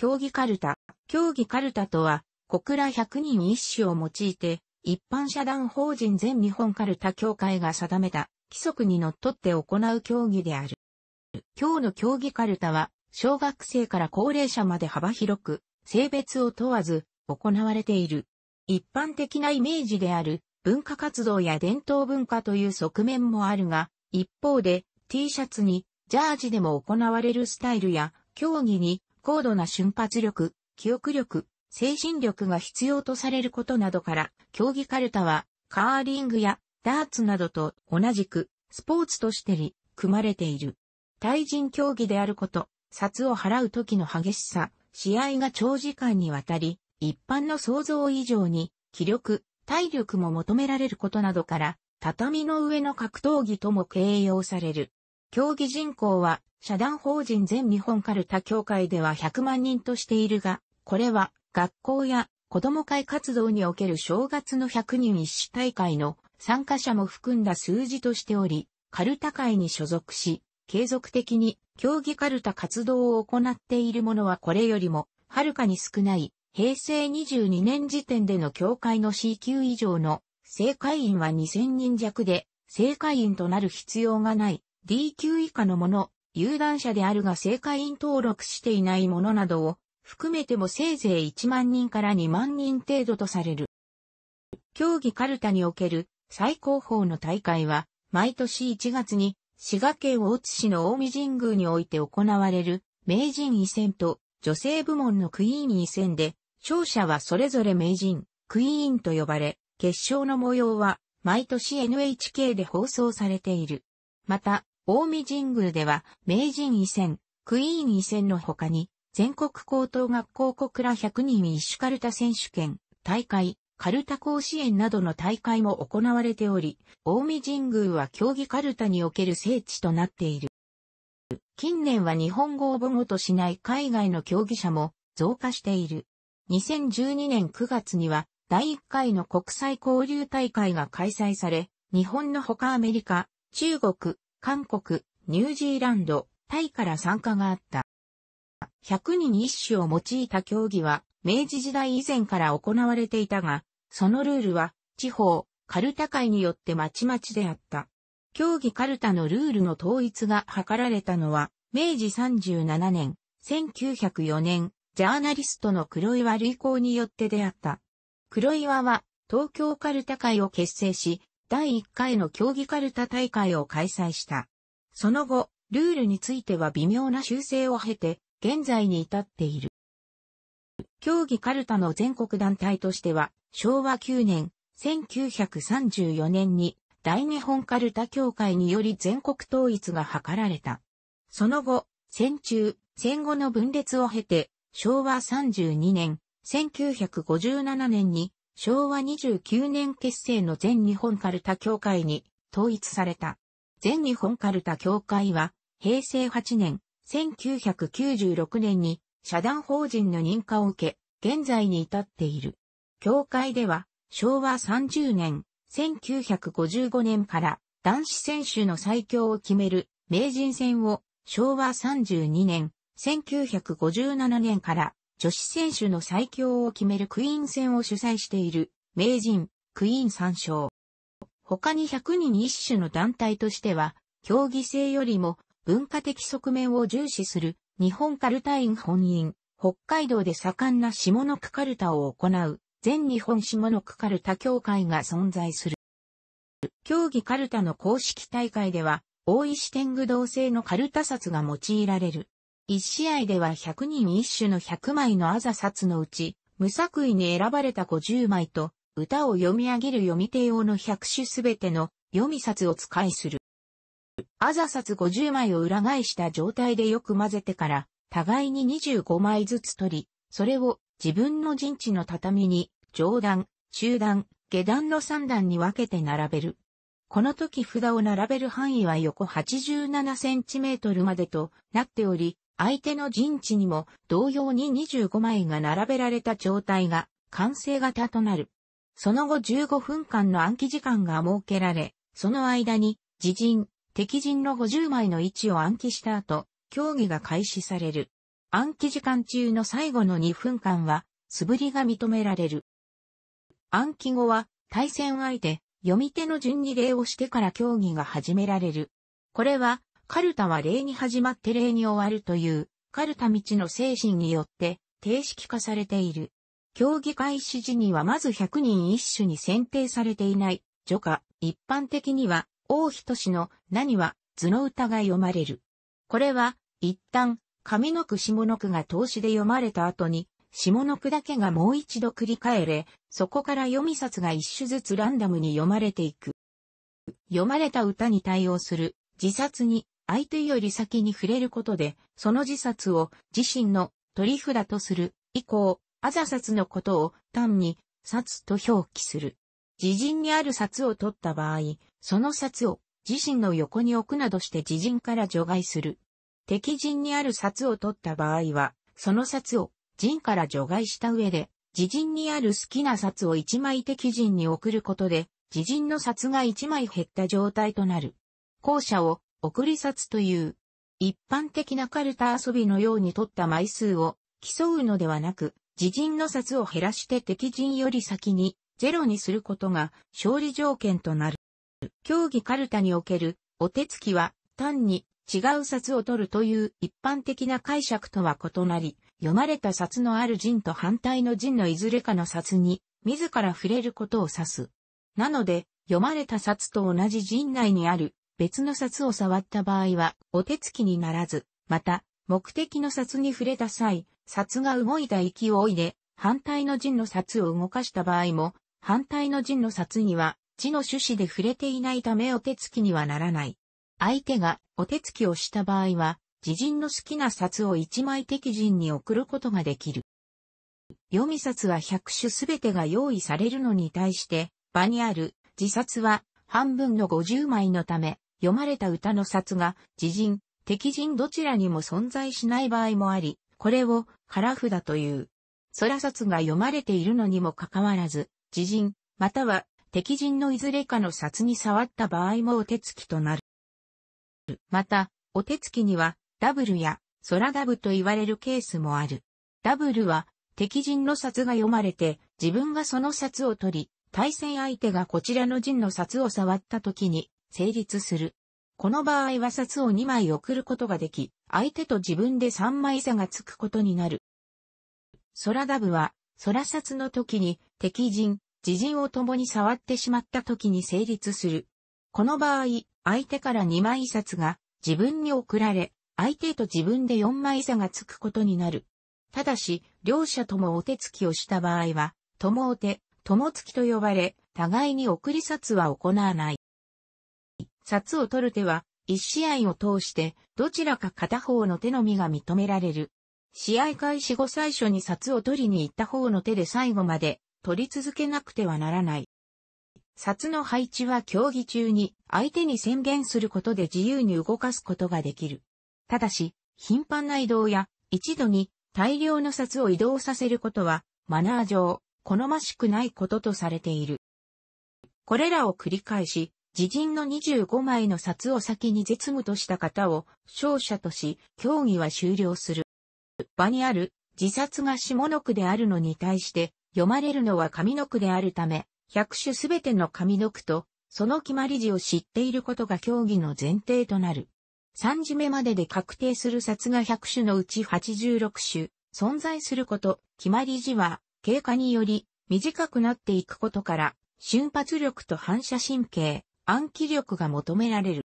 競技カルタ。競技カルタとは、小倉100人一首を用いて、一般社団法人全日本カルタ協会が定めた規則にのっとって行う競技である。今日の競技カルタは、小学生から高齢者まで幅広く、性別を問わず、行われている。一般的なイメージである、文化活動や伝統文化という側面もあるが、一方で、T シャツに、ジャージでも行われるスタイルや、競技に、高度な瞬発力、記憶力、精神力が必要とされることなどから、競技カルタは、カーリングやダーツなどと同じく、スポーツとして組まれている。対人競技であること、札を払う時の激しさ、試合が長時間にわたり、一般の想像以上に、気力、体力も求められることなどから、畳の上の格闘技とも形容される。競技人口は、社団法人全日本カルタ協会では100万人としているが、これは学校や子供会活動における正月の100人一死大会の参加者も含んだ数字としており、カルタ会に所属し、継続的に競技カルタ活動を行っているものはこれよりも、はるかに少ない、平成22年時点での協会の C 級以上の正会員は2000人弱で、正会員となる必要がない D 級以下のもの、有段者であるが正会員登録していないものなどを含めてもせいぜい1万人から2万人程度とされる。競技カルタにおける最高峰の大会は毎年1月に滋賀県大津市の大見神宮において行われる名人位戦と女性部門のクイーン位戦で勝者はそれぞれ名人、クイーンと呼ばれ決勝の模様は毎年 NHK で放送されている。また、近江神宮では、名人位戦、クイーン位戦の他に、全国高等学校国ら100人一種カルタ選手権、大会、カルタ甲子園などの大会も行われており、近江神宮は競技カルタにおける聖地となっている。近年は日本語を母語としない海外の競技者も増加している。2012年9月には第1回の国際交流大会が開催され、日本のほかアメリカ、中国、韓国、ニュージーランド、タイから参加があった。100人一首を用いた競技は、明治時代以前から行われていたが、そのルールは、地方、カルタ会によってまちまちであった。競技カルタのルールの統一が図られたのは、明治37年、1904年、ジャーナリストの黒岩類行によって出会った。黒岩は東京カルタ会を結成し、第1回の競技カルタ大会を開催した。その後、ルールについては微妙な修正を経て、現在に至っている。競技カルタの全国団体としては、昭和9年、1934年に、大日本カルタ協会により全国統一が図られた。その後、戦中、戦後の分裂を経て、昭和32年、1957年に昭和29年結成の全日本カルタ協会に統一された。全日本カルタ協会は、平成8年、1996年に社団法人の認可を受け、現在に至っている。協会では、昭和30年、1955年から男子選手の最強を決める名人戦を昭和32年、1957年から女子選手の最強を決めるクイーン戦を主催している、名人、クイーン参照。他に100人一種の団体としては、競技性よりも文化的側面を重視する日本カルタイン本院、北海道で盛んな下の区カルタを行う全日本下の区カルタ協会が存在する。競技カルタの公式大会では、大石天狗同性のカルタ札が用いられる。一試合では100人一首の100枚のあざ札のうち、無作為に選ばれた50枚と、歌を読み上げる読み手用の100種すべての読み札を使いする。あざ札50枚を裏返した状態でよく混ぜてから、互いに25枚ずつ取り、それを自分の陣地の畳に、上段、中段、下段の3段に分けて並べる。この時札を並べる範囲は横8 7トルまでとなっており、相手の陣地にも同様に25枚が並べられた状態が完成型となる。その後15分間の暗記時間が設けられ、その間に自陣、敵陣の50枚の位置を暗記した後、競技が開始される。暗記時間中の最後の2分間は素振りが認められる。暗記後は対戦相手、読み手の順に礼をしてから競技が始められる。これはカルタは礼に始まって礼に終わるという、カルタ道の精神によって定式化されている。競技開始時にはまず100人一首に選定されていない除下、一般的には、王人氏の何は図の歌が読まれる。これは、一旦、上の句下の句が通しで読まれた後に、下の句だけがもう一度繰り返れ、そこから読み札が一首ずつランダムに読まれていく。読まれた歌に対応する、自殺に、相手より先に触れることで、その自殺を自身の取り札とする、以降、アザ殺のことを単に殺と表記する。自陣にある殺を取った場合、その殺を自身の横に置くなどして自陣から除外する。敵陣にある殺を取った場合は、その殺を陣から除外した上で、自陣にある好きな殺を一枚敵陣に送ることで、自陣の殺が一枚減った状態となる。後者を送り札という、一般的なカルタ遊びのように取った枚数を競うのではなく、自陣の札を減らして敵陣より先にゼロにすることが勝利条件となる。競技カルタにおけるお手つきは単に違う札を取るという一般的な解釈とは異なり、読まれた札のある陣と反対の陣のいずれかの札に自ら触れることを指す。なので、読まれた札と同じ陣内にある別の札を触った場合は、お手つきにならず、また、目的の札に触れた際、札が動いた勢いで、反対の陣の札を動かした場合も、反対の陣の札には、字の趣旨で触れていないためお手つきにはならない。相手がお手つきをした場合は、自陣の好きな札を一枚敵陣に送ることができる。読み札は100種すべてが用意されるのに対して、場にある自札は半分の50枚のため、読まれた歌の札が、自陣、敵陣どちらにも存在しない場合もあり、これを、空札という。空札が読まれているのにもかかわらず、自陣、または、敵陣のいずれかの札に触った場合もお手つきとなる。また、お手つきには、ダブルや、空ダブと言われるケースもある。ダブルは、敵陣の札が読まれて、自分がその札を取り、対戦相手がこちらの陣の札を触った時に、成立する。この場合は札を2枚送ることができ、相手と自分で3枚差がつくことになる。空ダブは、空札の時に敵陣、自陣を共に触ってしまった時に成立する。この場合、相手から2枚札が自分に送られ、相手と自分で4枚差がつくことになる。ただし、両者ともお手つきをした場合は、共お手、共つきと呼ばれ、互いに送り札は行わない。札を取る手は、一試合を通して、どちらか片方の手のみが認められる。試合開始後最初に札を取りに行った方の手で最後まで取り続けなくてはならない。札の配置は競技中に相手に宣言することで自由に動かすことができる。ただし、頻繁な移動や一度に大量の札を移動させることはマナー上好ましくないこととされている。これらを繰り返し、自陣の25枚の札を先に絶務とした方を勝者とし、競技は終了する。場にある自殺が下の句であるのに対して読まれるのは上の句であるため、100種すべての上の句と、その決まり字を知っていることが競技の前提となる。3字目までで確定する札が100種のうち86種、存在すること、決まり字は、経過により、短くなっていくことから、瞬発力と反射神経、暗記力が求められる。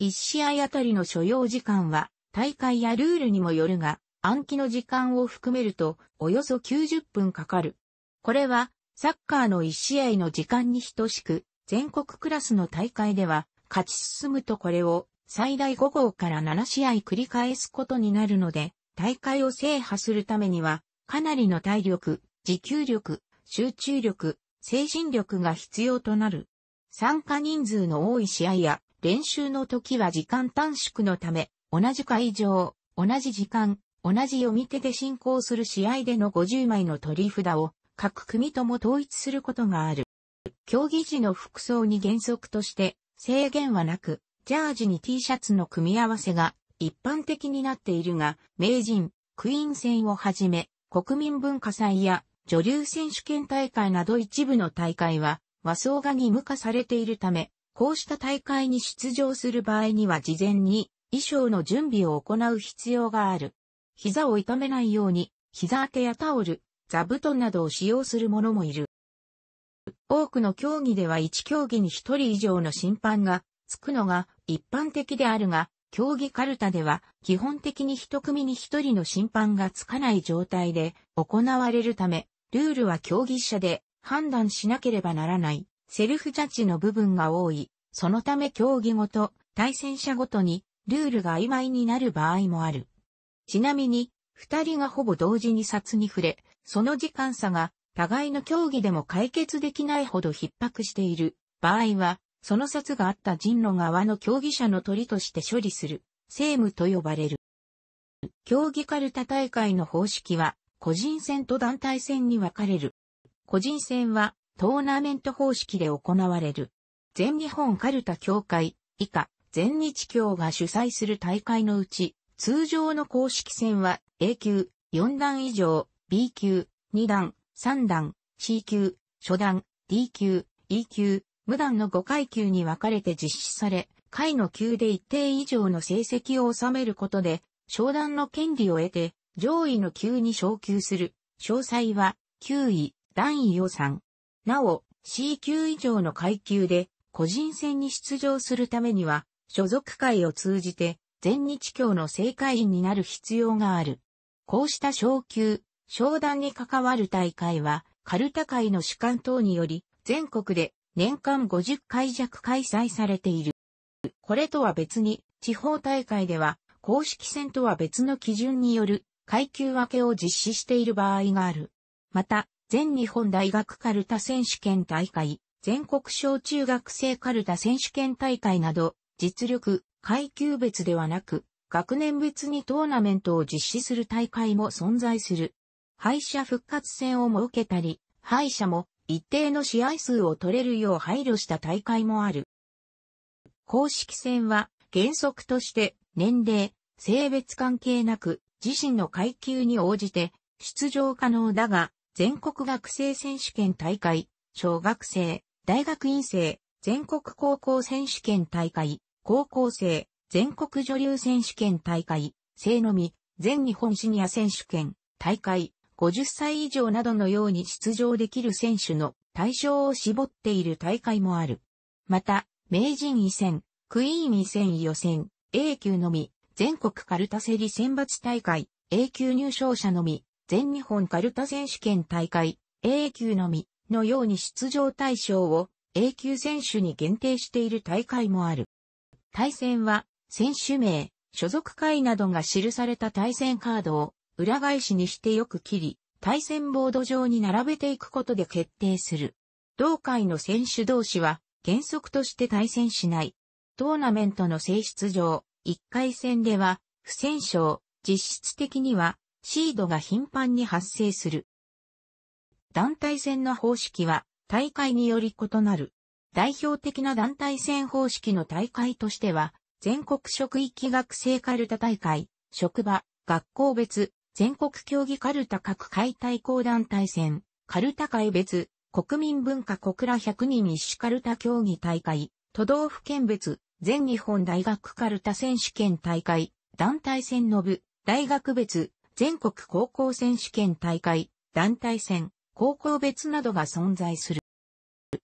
1試合あたりの所要時間は、大会やルールにもよるが、暗記の時間を含めると、およそ90分かかる。これは、サッカーの1試合の時間に等しく、全国クラスの大会では、勝ち進むとこれを、最大5号から7試合繰り返すことになるので、大会を制覇するためには、かなりの体力、持久力、集中力、精神力が必要となる。参加人数の多い試合や練習の時は時間短縮のため、同じ会場、同じ時間、同じ読み手で進行する試合での50枚の取り札を各組とも統一することがある。競技時の服装に原則として制限はなく、ジャージに T シャツの組み合わせが一般的になっているが、名人、クイーン戦をはじめ、国民文化祭や女流選手権大会など一部の大会は、和装が義務化されているため、こうした大会に出場する場合には事前に衣装の準備を行う必要がある。膝を痛めないように、膝当てやタオル、座布団などを使用する者もいる。多くの競技では1競技に1人以上の審判がつくのが一般的であるが、競技カルタでは基本的に1組に1人の審判がつかない状態で行われるため、ルールは競技者で判断しなければならないセルフジャッジの部分が多い。そのため競技ごと、対戦者ごとにルールが曖昧になる場合もある。ちなみに、二人がほぼ同時に札に触れ、その時間差が互いの競技でも解決できないほど逼迫している場合は、その札があった人の側の競技者の取りとして処理する、政務と呼ばれる。競技カルタ大会の方式は、個人戦と団体戦に分かれる。個人戦はトーナメント方式で行われる。全日本カルタ協会以下全日協が主催する大会のうち、通常の公式戦は A 級、4段以上、B 級、2段、3段、C 級、初段、D 級、E 級、無段の5階級に分かれて実施され、階の級で一定以上の成績を収めることで、商談の権利を得て、上位の級に昇級する。詳細は、9位、段位予算。なお、C 級以上の階級で、個人戦に出場するためには、所属会を通じて、全日協の正会員になる必要がある。こうした昇級、商談に関わる大会は、カルタ会の主管等により、全国で年間50回弱開催されている。これとは別に、地方大会では、公式戦とは別の基準による階級分けを実施している場合がある。また、全日本大学カルタ選手権大会、全国小中学生カルタ選手権大会など、実力、階級別ではなく、学年別にトーナメントを実施する大会も存在する。敗者復活戦を設けたり、敗者も一定の試合数を取れるよう配慮した大会もある。公式戦は原則として年齢、性別関係なく自身の階級に応じて出場可能だが、全国学生選手権大会、小学生、大学院生、全国高校選手権大会、高校生、全国女流選手権大会、生のみ、全日本シニア選手権、大会、50歳以上などのように出場できる選手の対象を絞っている大会もある。また、名人位戦、クイーン位戦予選、A 級のみ、全国カルタセリ選抜大会、A 級入賞者のみ、全日本カルタ選手権大会 A 級のみのように出場対象を A 級選手に限定している大会もある。対戦は選手名、所属会などが記された対戦カードを裏返しにしてよく切り、対戦ボード上に並べていくことで決定する。同会の選手同士は原則として対戦しない。トーナメントの性質上、1回戦では不戦勝、実質的にはシードが頻繁に発生する。団体戦の方式は大会により異なる。代表的な団体戦方式の大会としては、全国職域学生カルタ大会、職場、学校別、全国競技カルタ各会対抗団体戦、カルタ会別、国民文化小倉100人一種カルタ競技大会、都道府県別、全日本大学カルタ選手権大会、団体戦の部、大学別、全国高校選手権大会、団体戦、高校別などが存在する。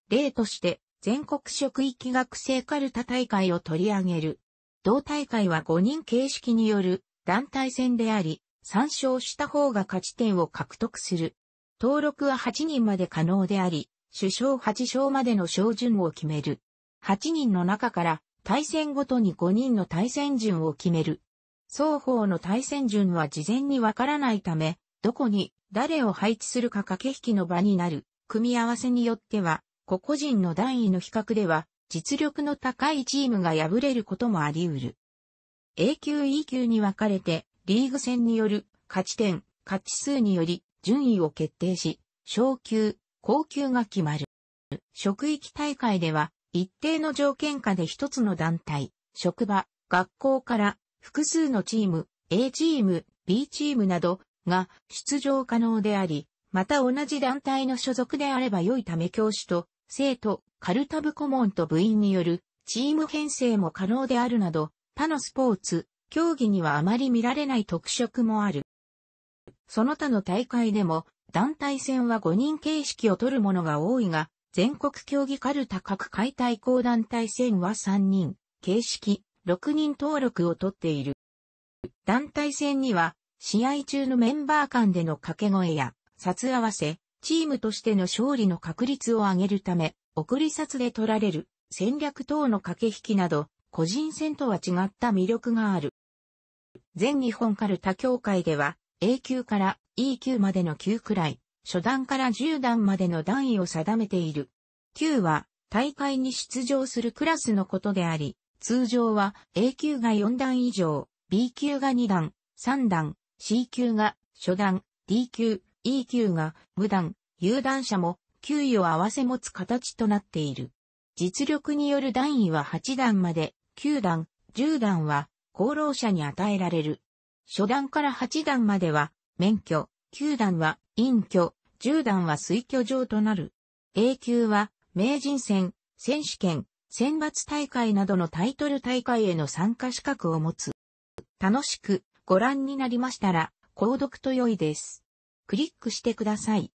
例として、全国職域学生カルタ大会を取り上げる。同大会は5人形式による団体戦であり、参照した方が勝ち点を獲得する。登録は8人まで可能であり、首相8勝までの照準を決める。8人の中から対戦ごとに5人の対戦順を決める。双方の対戦順は事前にわからないため、どこに誰を配置するか駆け引きの場になる。組み合わせによっては、個々人の段位の比較では、実力の高いチームが敗れることもあり得る。A 級 E 級に分かれて、リーグ戦による勝ち点、勝ち数により順位を決定し、昇級、高級が決まる。職域大会では、一定の条件下で一つの団体、職場、学校から複数のチーム、A チーム、B チームなどが出場可能であり、また同じ団体の所属であれば良いため教師と生徒、カルタ部顧問と部員によるチーム編成も可能であるなど、他のスポーツ、競技にはあまり見られない特色もある。その他の大会でも、団体戦は5人形式を取るものが多いが、全国競技カルタ各解体校団体戦は3人、形式、6人登録を取っている。団体戦には、試合中のメンバー間での掛け声や、札合わせ、チームとしての勝利の確率を上げるため、送り札で取られる戦略等の駆け引きなど、個人戦とは違った魅力がある。全日本カルタ協会では、A 級から E 級までの9くらい、初段から10段までの段位を定めている。級は、大会に出場するクラスのことであり、通常は A 級が4段以上、B 級が2段、3段、C 級が初段、D 級、E 級が無段、有段者も給与を合わせ持つ形となっている。実力による段位は8段まで、9段、10段は功労者に与えられる。初段から8段までは免許、9段は隠居、10段は推挙状となる。A 級は名人戦、選手権、選抜大会などのタイトル大会への参加資格を持つ。楽しくご覧になりましたら、購読と良いです。クリックしてください。